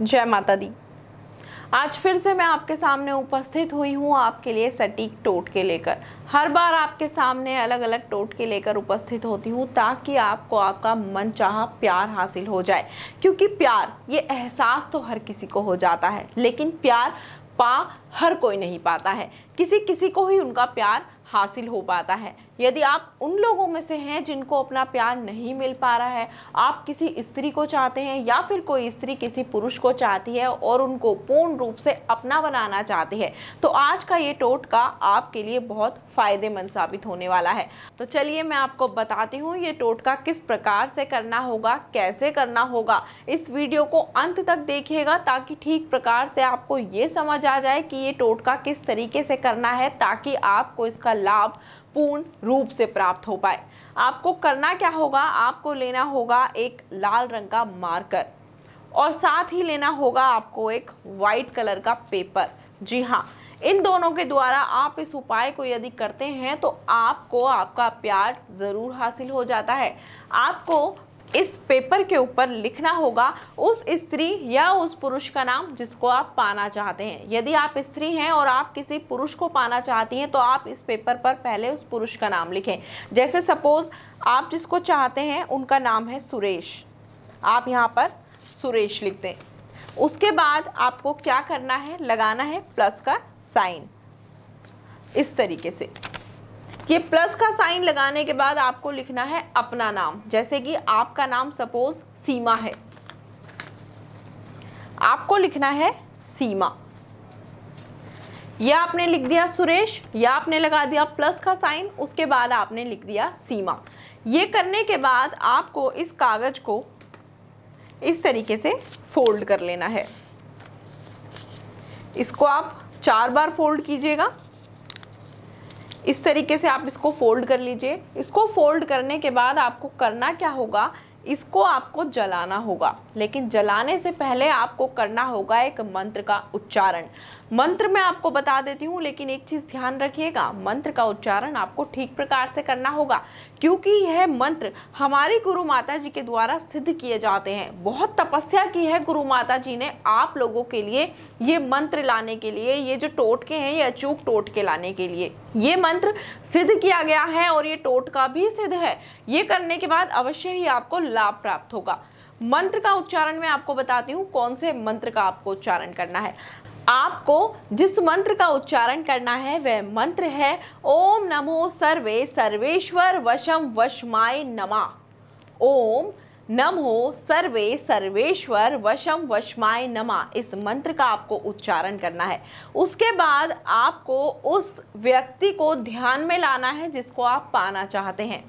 जय माता दी आज फिर से मैं आपके सामने उपस्थित हुई हूँ आपके लिए सटीक टोट के लेकर हर बार आपके सामने अलग अलग टोट के लेकर उपस्थित होती हूँ ताकि आपको आपका मन चाह प्यार हासिल हो जाए क्योंकि प्यार ये एहसास तो हर किसी को हो जाता है लेकिन प्यार पा हर कोई नहीं पाता है किसी किसी को ही उनका प्यार हासिल हो पाता है यदि आप उन लोगों में से हैं जिनको अपना प्यार नहीं मिल पा रहा है आप किसी स्त्री को चाहते हैं या फिर कोई स्त्री किसी पुरुष को चाहती है और उनको पूर्ण रूप से अपना बनाना चाहती है तो आज का ये टोटका आपके लिए बहुत फ़ायदेमंद साबित होने वाला है तो चलिए मैं आपको बताती हूँ ये टोटका किस प्रकार से करना होगा कैसे करना होगा इस वीडियो को अंत तक देखिएगा ताकि ठीक प्रकार से आपको ये समझ आ जाए कि ये टोटका किस तरीके से करना है ताकि आपको इसका लाभ पूर्ण रूप से प्राप्त हो पाए आपको करना क्या होगा आपको लेना होगा एक लाल रंग का मार्कर और साथ ही लेना होगा आपको एक वाइट कलर का पेपर जी हाँ इन दोनों के द्वारा आप इस उपाय को यदि करते हैं तो आपको आपका प्यार ज़रूर हासिल हो जाता है आपको इस पेपर के ऊपर लिखना होगा उस स्त्री या उस पुरुष का नाम जिसको आप पाना चाहते हैं यदि आप स्त्री हैं और आप किसी पुरुष को पाना चाहती हैं तो आप इस पेपर पर पहले उस पुरुष का नाम लिखें जैसे सपोज़ आप जिसको चाहते हैं उनका नाम है सुरेश आप यहाँ पर सुरेश लिख दें उसके बाद आपको क्या करना है लगाना है प्लस का साइन इस तरीके से ये प्लस का साइन लगाने के बाद आपको लिखना है अपना नाम जैसे कि आपका नाम सपोज सीमा है आपको लिखना है सीमा या आपने लिख दिया सुरेश या आपने लगा दिया प्लस का साइन उसके बाद आपने लिख दिया सीमा ये करने के बाद आपको इस कागज़ को इस तरीके से फोल्ड कर लेना है इसको आप चार बार फोल्ड कीजिएगा इस तरीके से आप इसको फोल्ड कर लीजिए इसको फोल्ड करने के बाद आपको करना क्या होगा इसको आपको जलाना होगा लेकिन जलाने से पहले आपको करना होगा एक मंत्र का उच्चारण मंत्र मैं आपको बता देती हूँ लेकिन एक चीज़ ध्यान रखिएगा मंत्र का उच्चारण आपको ठीक प्रकार से करना होगा क्योंकि यह मंत्र हमारी गुरु माता जी के द्वारा सिद्ध किए जाते हैं बहुत तपस्या की है गुरु माता जी ने आप लोगों के लिए ये मंत्र लाने के लिए ये जो टोटके हैं ये अचूक टोटके लाने के लिए ये मंत्र सिद्ध किया गया है और ये टोटका भी सिद्ध है ये करने के बाद अवश्य ही आपको लाभ प्राप्त होगा मंत्र का उच्चारण मैं आपको बताती हूँ कौन से मंत्र का आपको उच्चारण करना है आपको जिस मंत्र का उच्चारण करना है वह मंत्र है ओम नमो सर्वे सर्वेश्वर वशम वशमाय नमा ओम नमो सर्वे सर्वेश्वर वशम वशमाय नमा इस मंत्र का आपको उच्चारण करना है उसके बाद आपको उस व्यक्ति को ध्यान में लाना है जिसको आप पाना चाहते हैं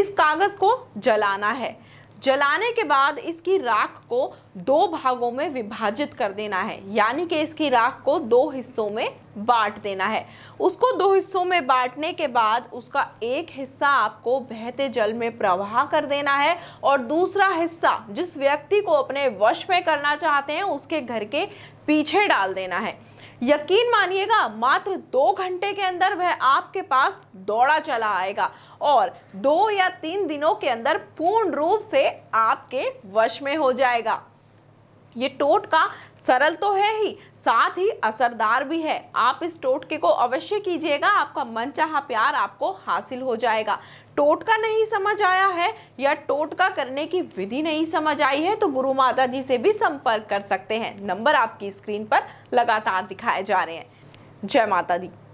इस कागज़ को जलाना है जलाने के बाद इसकी राख को दो भागों में विभाजित कर देना है यानी कि इसकी राख को दो हिस्सों में बांट देना है उसको दो हिस्सों में बांटने के बाद उसका एक हिस्सा आपको बहते जल में प्रवाह कर देना है और दूसरा हिस्सा जिस व्यक्ति को अपने वश में करना चाहते हैं उसके घर के पीछे डाल देना है यकीन मानिएगा मात्र दो घंटे के अंदर वह आपके पास दौड़ा चला आएगा और दो या तीन दिनों के अंदर पूर्ण रूप से आपके वश में हो जाएगा ये टोटका सरल तो है ही साथ ही असरदार भी है आप इस टोटके को अवश्य कीजिएगा आपका मनचाहा प्यार आपको हासिल हो जाएगा टोटका नहीं समझ आया है या टोटका करने की विधि नहीं समझ आई है तो गुरु माता जी से भी संपर्क कर सकते हैं नंबर आपकी स्क्रीन पर लगातार दिखाए जा रहे हैं जय माता दी